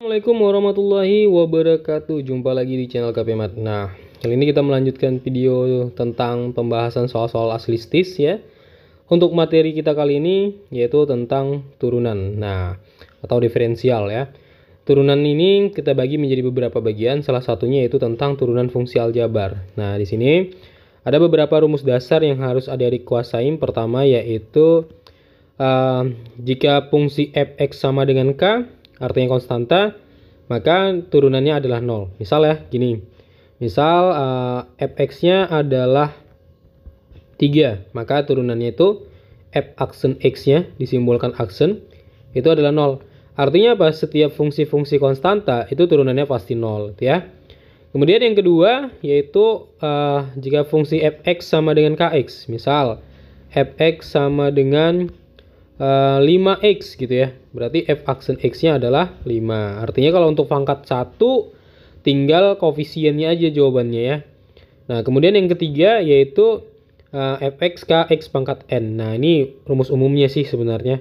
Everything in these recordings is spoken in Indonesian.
Assalamualaikum warahmatullahi wabarakatuh Jumpa lagi di channel KPMAT Nah, kali ini kita melanjutkan video tentang pembahasan soal-soal aslistis ya Untuk materi kita kali ini yaitu tentang turunan Nah, atau diferensial ya Turunan ini kita bagi menjadi beberapa bagian Salah satunya yaitu tentang turunan fungsi aljabar Nah, di sini ada beberapa rumus dasar yang harus ada adik kuasain Pertama yaitu uh, jika fungsi fx sama dengan k artinya konstanta, maka turunannya adalah 0. Misal ya, gini. Misal uh, eh, fx-nya adalah 3, maka turunannya itu f aksen x-nya disimbolkan aksen itu adalah 0. Artinya apa? Setiap fungsi-fungsi konstanta itu turunannya pasti 0, gitu ya. Kemudian yang kedua yaitu uh, jika fungsi fx sama dengan kx, misal fx sama dengan 5x eh, gitu ya. Berarti f aksen x-nya adalah 5. Artinya kalau untuk pangkat 1 tinggal koefisiennya aja jawabannya ya. Nah, kemudian yang ketiga yaitu eh, x k x pangkat n. Nah, ini rumus umumnya sih sebenarnya.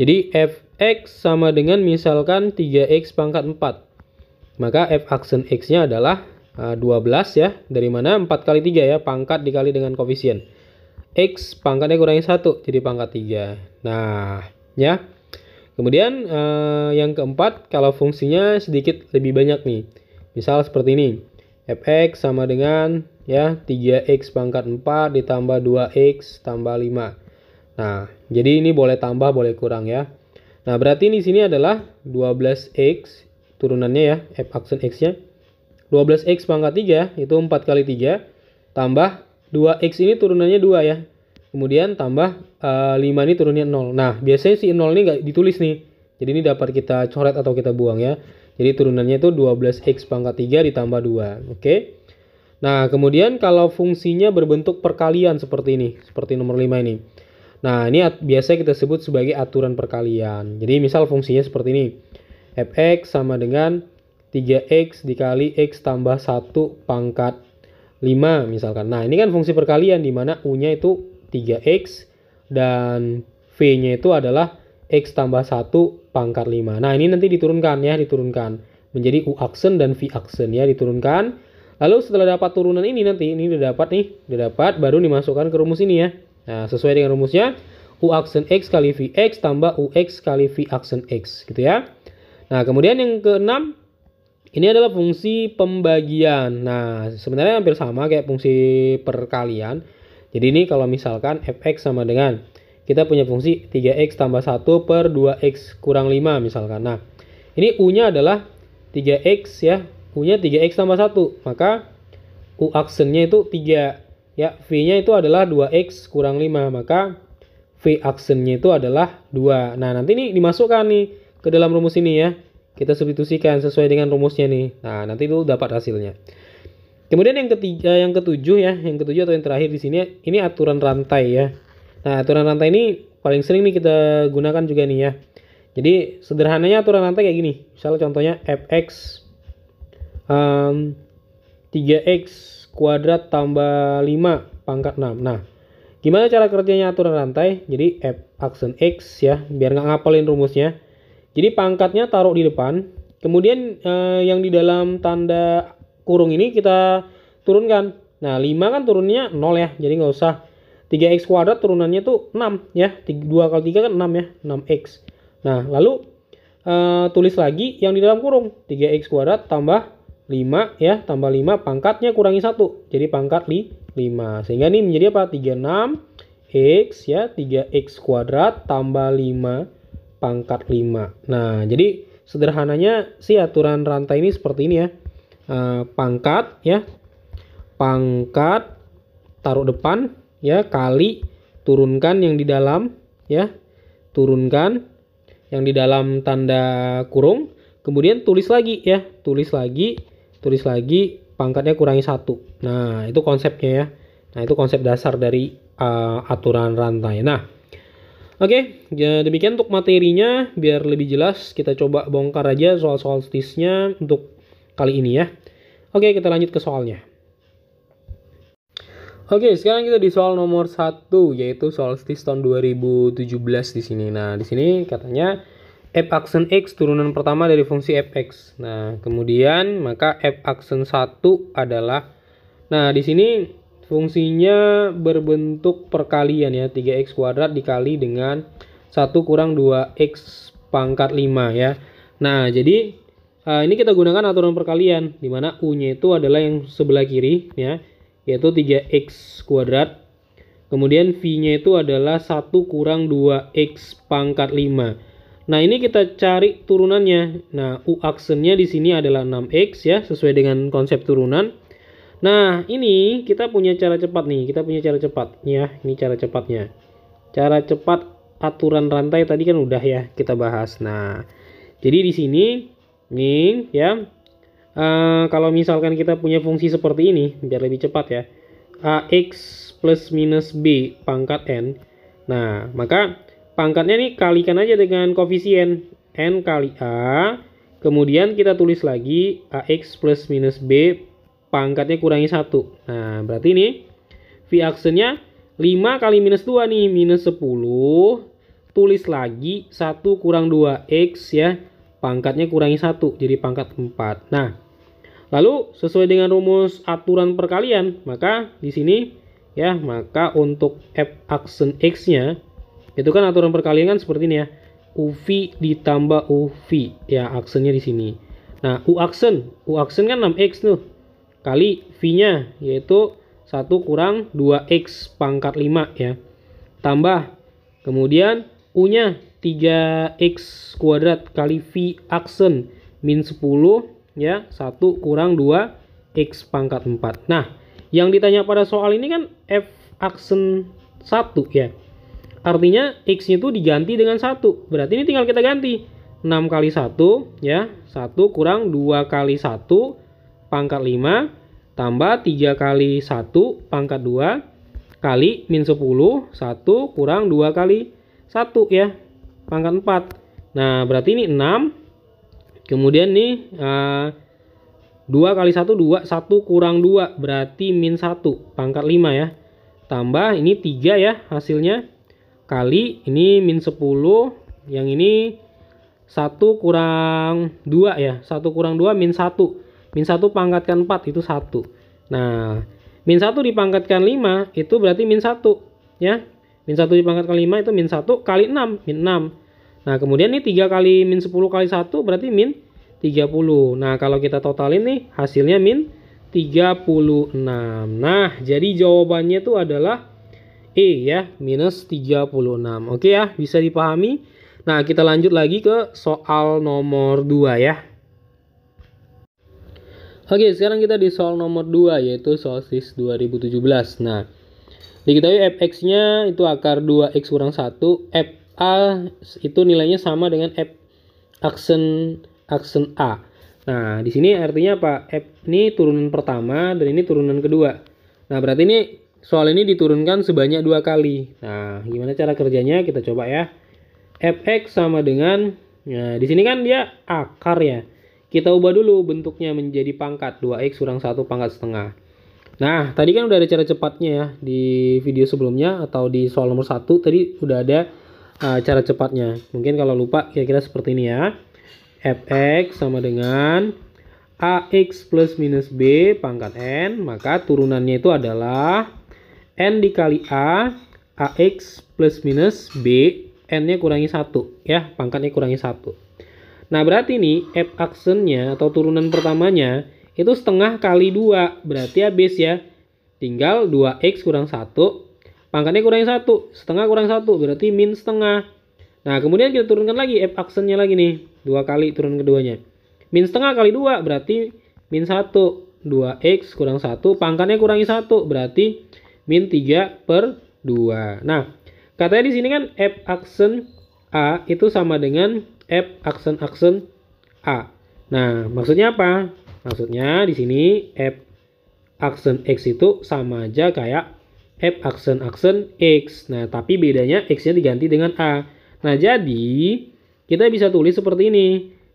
Jadi fx sama dengan misalkan 3x pangkat 4. Maka f aksen x-nya adalah eh, dua 12 ya. Dari mana 4 kali 3 ya, pangkat dikali dengan koefisien. X pangkatnya kurangi 1, jadi pangkat 3. Nah, ya. Kemudian eh, yang keempat, kalau fungsinya sedikit lebih banyak nih. Misal seperti ini. Fx sama dengan ya 3x pangkat 4 ditambah 2x tambah 5. Nah, jadi ini boleh tambah, boleh kurang ya. Nah, berarti di sini adalah 12x turunannya ya, f aksen x-nya. 12x pangkat 3 itu 4 kali 3 tambah 2x ini turunannya 2 ya. Kemudian tambah uh, eh, 5 ini turunnya 0. Nah, biasanya si 0 ini nggak ditulis nih. Jadi ini dapat kita coret atau kita buang ya. Jadi turunannya itu 12x pangkat 3 ditambah 2. Oke. Nah, kemudian kalau fungsinya berbentuk perkalian seperti ini. Seperti nomor 5 ini. Nah, ini biasa kita sebut sebagai aturan perkalian. Jadi misal fungsinya seperti ini. fx sama dengan 3x dikali x tambah 1 pangkat 5 misalkan. Nah, ini kan fungsi perkalian di mana U-nya itu 3X dan V-nya itu adalah X tambah 1 pangkat 5. Nah, ini nanti diturunkan ya, diturunkan menjadi U aksen dan V aksen ya, diturunkan. Lalu setelah dapat turunan ini nanti, ini udah dapat nih, udah dapat, baru dimasukkan ke rumus ini ya. Nah, sesuai dengan rumusnya, U aksen X kali X tambah u x kali V aksen X gitu ya. Nah, kemudian yang keenam ini adalah fungsi pembagian. Nah, sebenarnya hampir sama kayak fungsi perkalian. Jadi ini kalau misalkan fx sama dengan kita punya fungsi 3x tambah 1 per 2x kurang 5 misalkan. Nah, ini U-nya adalah 3x ya. U-nya 3x tambah 1. Maka U aksennya itu 3. Ya, V-nya itu adalah 2x kurang 5. Maka V aksennya itu adalah 2. Nah, nanti ini dimasukkan nih ke dalam rumus ini ya kita substitusikan sesuai dengan rumusnya nih nah nanti itu dapat hasilnya kemudian yang ketiga yang ketujuh ya yang ketujuh atau yang terakhir di sini ini aturan rantai ya nah aturan rantai ini paling sering nih kita gunakan juga nih ya jadi sederhananya aturan rantai kayak gini misalnya contohnya fx um, 3x kuadrat tambah 5 pangkat 6 nah Gimana cara kerjanya aturan rantai? Jadi F aksen X ya, biar nggak ngapalin rumusnya. Jadi pangkatnya taruh di depan. Kemudian eh, yang di dalam tanda kurung ini kita turunkan. Nah, 5 kan turunnya 0 ya. Jadi nggak usah 3x kuadrat turunannya tuh 6 ya. 2 kali 3 kan 6 ya. 6x. Nah, lalu eh, tulis lagi yang di dalam kurung. 3x kuadrat tambah 5 ya. Tambah 5 pangkatnya kurangi 1. Jadi pangkat 5. Sehingga ini menjadi apa? 36 x ya. 3x kuadrat tambah 5 pangkat 5. Nah, jadi sederhananya si aturan rantai ini seperti ini ya. E, pangkat ya. Pangkat taruh depan ya kali turunkan yang di dalam ya. Turunkan yang di dalam tanda kurung, kemudian tulis lagi ya, tulis lagi, tulis lagi pangkatnya kurangi satu. Nah, itu konsepnya ya. Nah, itu konsep dasar dari uh, aturan rantai. Nah, Oke, ya demikian untuk materinya. Biar lebih jelas, kita coba bongkar aja soal-soal stisnya untuk kali ini ya. Oke, kita lanjut ke soalnya. Oke, sekarang kita di soal nomor satu, yaitu soal STIS tahun 2017 di sini. Nah, di sini katanya f aksen x turunan pertama dari fungsi fx. Nah, kemudian maka f aksen satu adalah Nah, di sini Fungsinya berbentuk perkalian ya, 3x kuadrat dikali dengan 1 kurang 2x pangkat 5 ya. Nah, jadi uh, ini kita gunakan aturan perkalian dimana U-nya itu adalah yang sebelah kiri ya, yaitu 3x kuadrat. Kemudian V-nya itu adalah 1 kurang 2x pangkat 5. Nah, ini kita cari turunannya. Nah, U aksennya di sini adalah 6x ya, sesuai dengan konsep turunan. Nah, ini kita punya cara cepat nih. Kita punya cara cepat ya. Ini cara cepatnya. Cara cepat aturan rantai tadi kan udah ya kita bahas. Nah, jadi di sini nih ya. Uh, kalau misalkan kita punya fungsi seperti ini, biar lebih cepat ya. AX plus minus B pangkat N. Nah, maka pangkatnya nih kalikan aja dengan koefisien. N kali A. Kemudian kita tulis lagi AX plus minus B pangkatnya kurangi 1. Nah, berarti ini V aksennya 5 kali minus 2 nih, minus 10. Tulis lagi 1 kurang 2 X ya, pangkatnya kurangi 1, jadi pangkat 4. Nah, lalu sesuai dengan rumus aturan perkalian, maka di sini ya, maka untuk F aksen X-nya, itu kan aturan perkalian kan seperti ini ya. UV ditambah UV ya aksennya di sini. Nah, U aksen, U aksen kan 6x tuh kali V-nya yaitu 1 kurang 2X pangkat 5 ya. Tambah kemudian U-nya 3X kuadrat kali V aksen min 10 ya 1 kurang 2X pangkat 4. Nah yang ditanya pada soal ini kan F aksen 1 ya. Artinya x itu diganti dengan 1. Berarti ini tinggal kita ganti. 6 kali 1 ya. 1 kurang 2 kali 1 pangkat 5 tambah 3 kali 1 pangkat 2 kali min 10 1 kurang 2 kali 1 ya pangkat 4 nah berarti ini 6 kemudian nih uh, eh, 2 kali 1 2 1 kurang 2 berarti min 1 pangkat 5 ya tambah ini 3 ya hasilnya kali ini min 10 yang ini 1 kurang 2 ya 1 kurang 2 min 1 Min 1 pangkatkan 4 itu 1. Nah, min 1 dipangkatkan 5 itu berarti min 1. Ya. Min 1 dipangkatkan 5 itu min 1 kali 6, min 6. Nah, kemudian ini 3 kali min 10 kali 1 berarti min 30. Nah, kalau kita totalin nih hasilnya min 36. Nah, jadi jawabannya itu adalah E ya, minus 36. Oke ya, bisa dipahami. Nah, kita lanjut lagi ke soal nomor 2 ya. Oke, sekarang kita di soal nomor 2 yaitu soal SIS 2017. Nah, diketahui fx-nya itu akar 2x kurang 1, fa itu nilainya sama dengan f aksen aksen a. Nah, di sini artinya apa? F ini turunan pertama dan ini turunan kedua. Nah, berarti ini soal ini diturunkan sebanyak dua kali. Nah, gimana cara kerjanya? Kita coba ya. fx sama dengan, nah di sini kan dia akar ya. Kita ubah dulu bentuknya menjadi pangkat 2x kurang 1 pangkat setengah. Nah, tadi kan udah ada cara cepatnya ya di video sebelumnya atau di soal nomor 1 tadi udah ada uh, cara cepatnya. Mungkin kalau lupa kira-kira seperti ini ya. fx sama dengan ax plus minus b pangkat n, maka turunannya itu adalah n dikali a ax plus minus b, n-nya kurangi 1 ya, pangkatnya kurangi 1. Nah, berarti nih F aksennya atau turunan pertamanya itu setengah kali 2. Berarti habis ya. Tinggal 2X kurang 1. Pangkatnya kurang 1. Setengah kurang 1. Berarti min setengah. Nah, kemudian kita turunkan lagi F aksennya lagi nih. 2 kali turun keduanya. Min setengah kali 2 berarti min 1. 2X kurang 1. Pangkatnya kurangi 1. Berarti min 3 per 2. Nah, katanya di sini kan F aksen A itu sama dengan F aksen aksen A. Nah, maksudnya apa? Maksudnya di sini F aksen X itu sama aja kayak F aksen aksen X. Nah, tapi bedanya X-nya diganti dengan A. Nah, jadi kita bisa tulis seperti ini.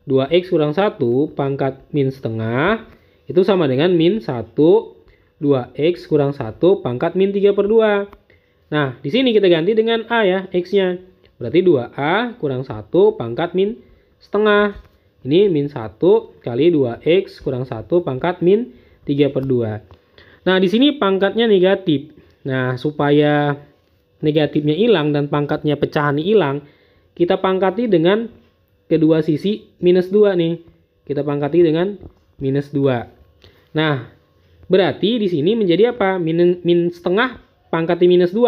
2X kurang 1 pangkat min setengah itu sama dengan min 1 2X kurang 1 pangkat min 3 per 2. Nah, di sini kita ganti dengan A ya, X-nya. Berarti 2A kurang 1 pangkat min setengah. Ini min 1 kali 2X kurang 1 pangkat min 3 per 2. Nah, di sini pangkatnya negatif. Nah, supaya negatifnya hilang dan pangkatnya pecahan hilang, kita pangkati dengan kedua sisi minus 2 nih. Kita pangkati dengan minus 2. Nah, berarti di sini menjadi apa? Min, min setengah pangkati minus 2.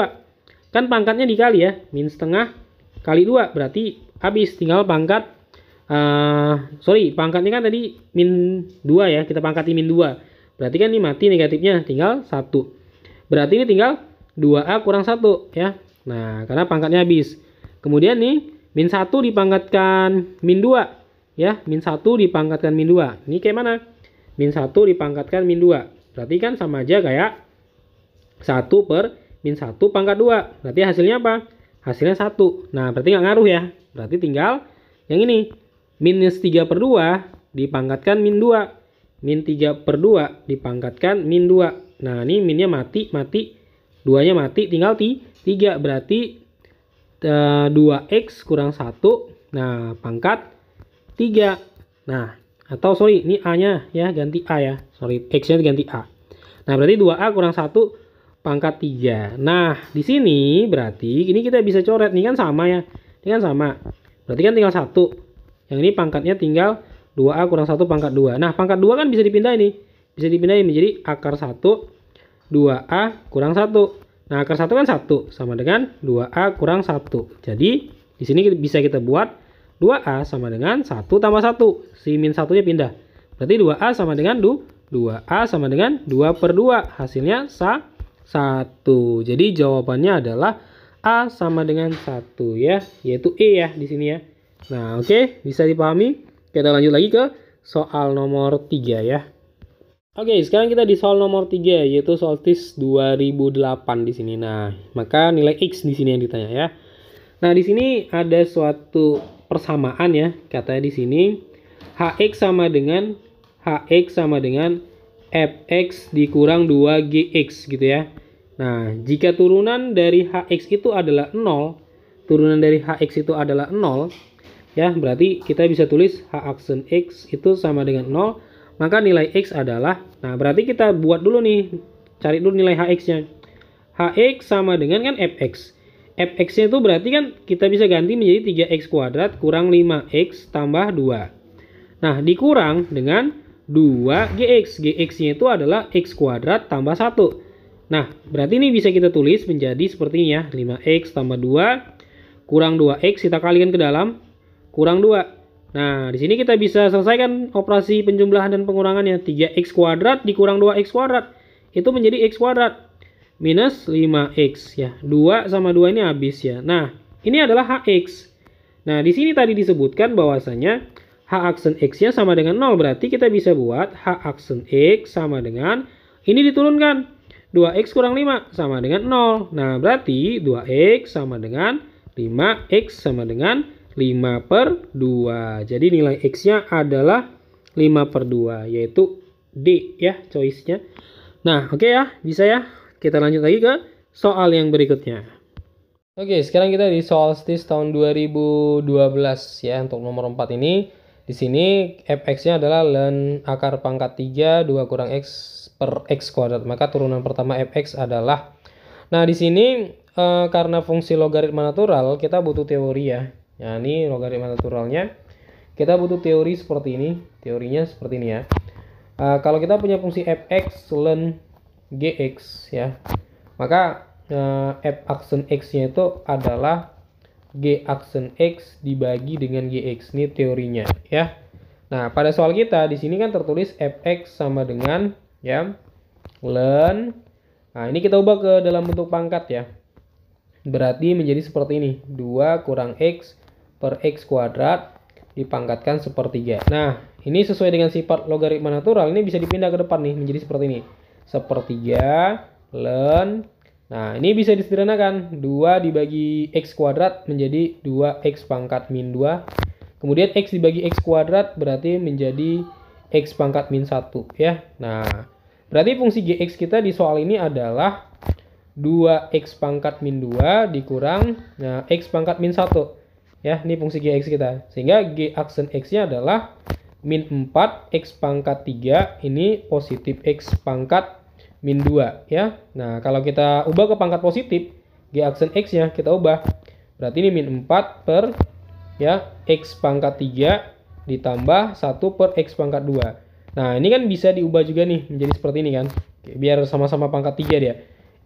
Kan pangkatnya dikali ya, min setengah kali dua berarti habis tinggal pangkat uh, sorry pangkatnya kan tadi min dua ya kita pangkati min dua berarti kan ini mati negatifnya tinggal satu berarti ini tinggal 2A kurang satu ya nah karena pangkatnya habis kemudian nih min satu dipangkatkan min dua ya min satu dipangkatkan min dua ini kayak mana min satu dipangkatkan min dua berarti kan sama aja kayak satu per min satu pangkat dua berarti hasilnya apa hasilnya satu. Nah, berarti nggak ngaruh ya. Berarti tinggal yang ini. Minus 3 per 2 dipangkatkan min 2. Min 3 per 2 dipangkatkan min 2. Nah, ini minnya mati, mati. Duanya mati, tinggal 3. Berarti uh, eh, 2x kurang 1. Nah, pangkat 3. Nah, atau sorry, ini A-nya ya, ganti A ya. Sorry, X-nya ganti A. Nah, berarti 2A kurang 1 pangkat 3. Nah, di sini berarti ini kita bisa coret. Ini kan sama ya. Ini kan sama. Berarti kan tinggal satu. Yang ini pangkatnya tinggal 2A kurang 1 pangkat 2. Nah, pangkat 2 kan bisa dipindah ini. Bisa dipindahin menjadi akar 1 2A kurang 1. Nah, akar 1 kan 1 sama dengan 2A kurang 1. Jadi, di sini bisa kita buat 2A sama dengan 1 tambah 1. Si min 1-nya pindah. Berarti 2A sama dengan 2. 2A sama dengan 2 per 2. Hasilnya 1. 1. Jadi jawabannya adalah A sama dengan 1 ya, yaitu E ya di sini ya. Nah, oke, okay, bisa dipahami. Kita lanjut lagi ke soal nomor 3 ya. Oke, okay, sekarang kita di soal nomor 3 yaitu soal tes 2008 di sini. Nah, maka nilai X di sini yang ditanya ya. Nah, di sini ada suatu persamaan ya, katanya di sini HX sama dengan HX sama dengan fx dikurang 2gx gitu ya. Nah, jika turunan dari hx itu adalah 0, turunan dari hx itu adalah 0, ya berarti kita bisa tulis h aksen x itu sama dengan 0 maka nilai x adalah nah berarti kita buat dulu nih cari dulu nilai hx nya hx sama dengan kan fx fx nya itu berarti kan kita bisa ganti menjadi 3x kuadrat kurang 5x tambah 2 nah dikurang dengan 2 GX. GX-nya itu adalah X kuadrat tambah 1. Nah, berarti ini bisa kita tulis menjadi seperti ini ya. 5X tambah 2 kurang 2X kita kalikan ke dalam kurang 2. Nah, di sini kita bisa selesaikan operasi penjumlahan dan pengurangannya. 3X kuadrat dikurang 2X kuadrat. Itu menjadi X kuadrat minus 5X ya. 2 sama 2 ini habis ya. Nah, ini adalah HX. Nah, di sini tadi disebutkan bahwasanya H aksen X-nya sama dengan 0. Berarti kita bisa buat H aksen X sama dengan, ini diturunkan. 2X kurang 5 sama dengan 0. Nah, berarti 2X sama dengan 5X sama dengan 5 per 2. Jadi nilai X-nya adalah 5 per 2, yaitu D ya choice-nya. Nah, oke okay ya, bisa ya. Kita lanjut lagi ke soal yang berikutnya. Oke, sekarang kita di solstice tahun 2012 ya untuk nomor 4 ini. Di sini fx-nya adalah ln akar pangkat 3 2 kurang x per x kuadrat. Maka turunan pertama fx adalah Nah, di sini e, karena fungsi logaritma natural kita butuh teori ya. Nah, ini logaritma naturalnya. Kita butuh teori seperti ini. Teorinya seperti ini ya. E, kalau kita punya fungsi fx ln gx ya. Maka e, f aksen x-nya itu adalah G aksen X dibagi dengan GX. Ini teorinya ya. Nah, pada soal kita di sini kan tertulis Fx sama dengan ya len. Nah, ini kita ubah ke dalam bentuk pangkat ya. Berarti menjadi seperti ini. 2 kurang X per X kuadrat dipangkatkan sepertiga. Nah, ini sesuai dengan sifat logaritma natural. Ini bisa dipindah ke depan nih menjadi seperti ini. Sepertiga len Nah, ini bisa disederhanakan. 2 dibagi X kuadrat menjadi 2X pangkat min 2. Kemudian X dibagi X kuadrat berarti menjadi X pangkat min 1 ya. Nah, berarti fungsi GX kita di soal ini adalah 2X pangkat min 2 dikurang nah, X pangkat min 1. Ya, ini fungsi GX kita. Sehingga G aksen X-nya adalah min 4 X pangkat 3 ini positif X pangkat min 2 ya. Nah, kalau kita ubah ke pangkat positif, G aksen X-nya kita ubah. Berarti ini min 4 per ya X pangkat 3 ditambah 1 per X pangkat 2. Nah, ini kan bisa diubah juga nih menjadi seperti ini kan. Oke, biar sama-sama pangkat 3 dia.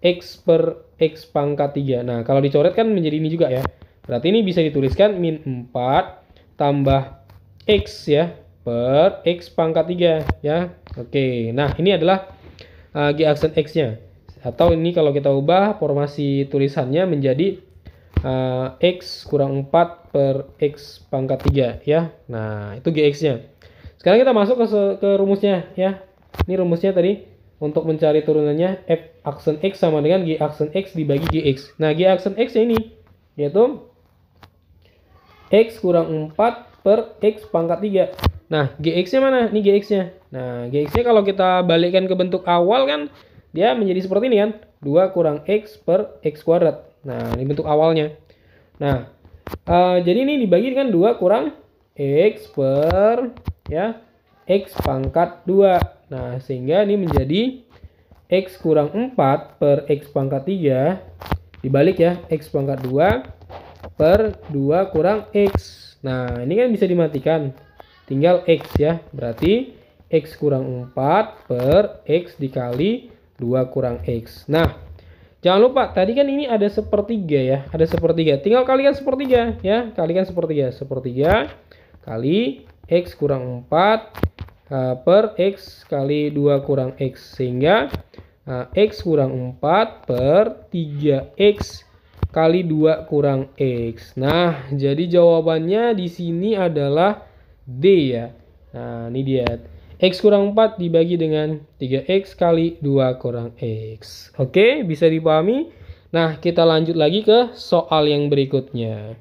X per X pangkat 3. Nah, kalau dicoret kan menjadi ini juga ya. Berarti ini bisa dituliskan min 4 tambah X ya per X pangkat 3 ya. Oke, nah ini adalah uh, G aksen X-nya. Atau ini kalau kita ubah formasi tulisannya menjadi uh, X kurang 4 per X pangkat 3 ya. Nah, itu g x nya Sekarang kita masuk ke, ke rumusnya ya. Ini rumusnya tadi untuk mencari turunannya F aksen X sama dengan G aksen X dibagi g x. Nah, G aksen X ini yaitu X kurang 4 per X pangkat 3. Nah, GX-nya mana? Ini GX-nya. Nah, GX-nya kalau kita balikkan ke bentuk awal kan, dia menjadi seperti ini kan. 2 kurang X per X kuadrat. Nah, ini bentuk awalnya. Nah, uh, jadi ini dibagi dengan 2 kurang X per ya X pangkat 2. Nah, sehingga ini menjadi X kurang 4 per X pangkat 3 dibalik ya. X pangkat 2 per 2 kurang X. Nah, ini kan bisa dimatikan tinggal X ya. Berarti X kurang 4 per X dikali 2 kurang X. Nah, jangan lupa tadi kan ini ada sepertiga ya. Ada sepertiga. Tinggal kalikan sepertiga ya. Kalikan sepertiga. Sepertiga kali X kurang 4 uh, eh, per X kali 2 kurang X. Sehingga uh, X kurang 4 per 3X kali 2 kurang X. Nah, jadi jawabannya di sini adalah D ya. Nah, ini dia. X kurang 4 dibagi dengan 3X kali 2 kurang X. Oke, bisa dipahami? Nah, kita lanjut lagi ke soal yang berikutnya.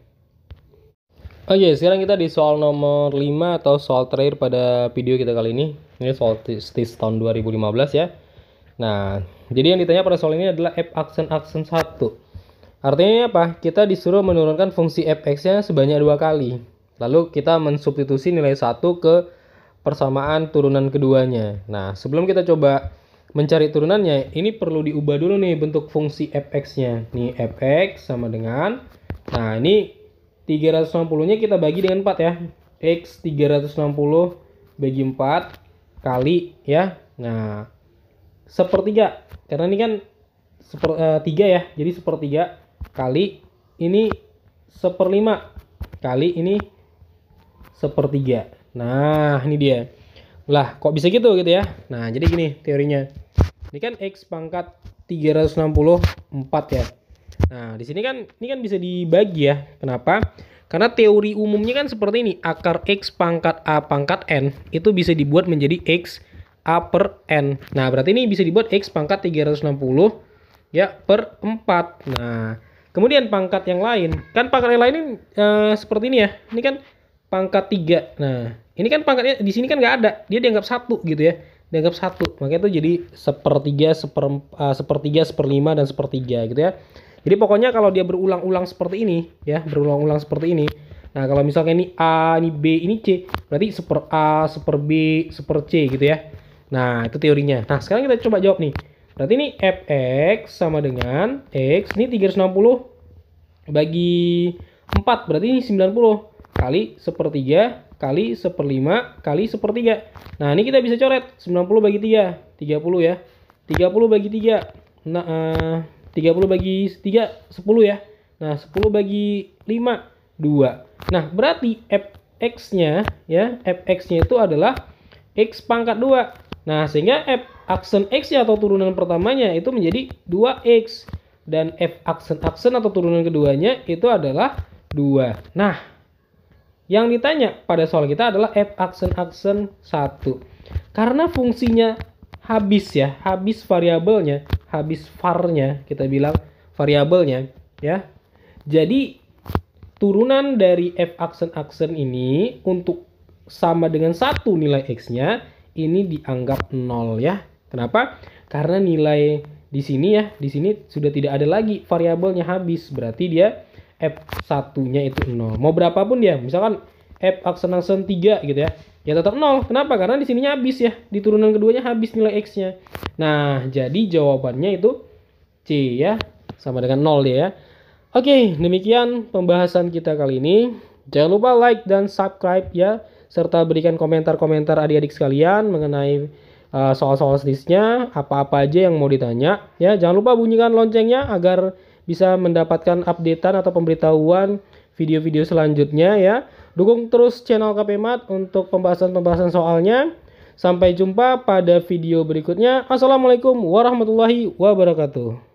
Oke, sekarang kita di soal nomor 5 atau soal terakhir pada video kita kali ini. Ini soal TIS tahun 2015 ya. Nah, jadi yang ditanya pada soal ini adalah F aksen aksen 1. Artinya apa? Kita disuruh menurunkan fungsi fx-nya sebanyak dua kali. Lalu kita mensubstitusi nilai 1 ke persamaan turunan keduanya. Nah, sebelum kita coba mencari turunannya, ini perlu diubah dulu nih bentuk fungsi fx-nya. Nih fx sama dengan Nah, ini 360-nya kita bagi dengan 4 ya. X 360 bagi 4 kali ya. Nah, sepertiga. Karena ini kan seper, uh, eh, 3 ya. Jadi sepertiga kali ini seperlima kali ini sepertiga. Nah, ini dia. Lah, kok bisa gitu gitu ya? Nah, jadi gini teorinya. Ini kan X pangkat 364 ya. Nah, di sini kan ini kan bisa dibagi ya. Kenapa? Karena teori umumnya kan seperti ini, akar X pangkat A pangkat N itu bisa dibuat menjadi X A per N. Nah, berarti ini bisa dibuat X pangkat 360 ya per 4. Nah, kemudian pangkat yang lain, kan pangkat yang lain ini, eh, seperti ini ya. Ini kan pangkat tiga. Nah, ini kan pangkatnya di sini kan nggak ada. Dia dianggap satu gitu ya. Dianggap satu. Makanya itu jadi sepertiga, seper, uh, eh, sepertiga, seperlima, dan sepertiga gitu ya. Jadi pokoknya kalau dia berulang-ulang seperti ini, ya, berulang-ulang seperti ini. Nah, kalau misalnya ini A, ini B, ini C, berarti seper A, seper B, seper C gitu ya. Nah, itu teorinya. Nah, sekarang kita coba jawab nih. Berarti ini fx sama dengan x, ini 360 bagi 4, berarti ini 90 kali sepertiga kali seperlima kali sepertiga. Nah, ini kita bisa coret 90 bagi 3, 30 ya. 30 bagi 3. Nah, eh, uh, 30 bagi 3 10 ya. Nah, 10 bagi 5 2. Nah, berarti fx-nya ya, fx-nya itu adalah x pangkat 2. Nah, sehingga f aksen x ya atau turunan pertamanya itu menjadi 2x dan f aksen aksen atau turunan keduanya itu adalah 2. Nah, yang ditanya pada soal kita adalah f aksen aksen 1. Karena fungsinya habis ya, habis variabelnya, habis varnya kita bilang variabelnya ya. Jadi turunan dari f aksen aksen ini untuk sama dengan satu nilai x-nya ini dianggap nol ya. Kenapa? Karena nilai di sini ya, di sini sudah tidak ada lagi variabelnya habis, berarti dia F1-nya itu 0. Mau berapapun dia, misalkan F aksen aksen 3 gitu ya. Ya tetap 0. Kenapa? Karena di sininya habis ya. Di turunan keduanya habis nilai X-nya. Nah, jadi jawabannya itu C ya. Sama dengan 0 dia ya. Oke, demikian pembahasan kita kali ini. Jangan lupa like dan subscribe ya. Serta berikan komentar-komentar adik-adik sekalian mengenai uh, soal-soal uh, apa apa aja yang mau ditanya ya jangan lupa bunyikan loncengnya agar bisa mendapatkan updatean atau pemberitahuan video-video selanjutnya ya. Dukung terus channel KPMAT untuk pembahasan-pembahasan soalnya. Sampai jumpa pada video berikutnya. Assalamualaikum warahmatullahi wabarakatuh.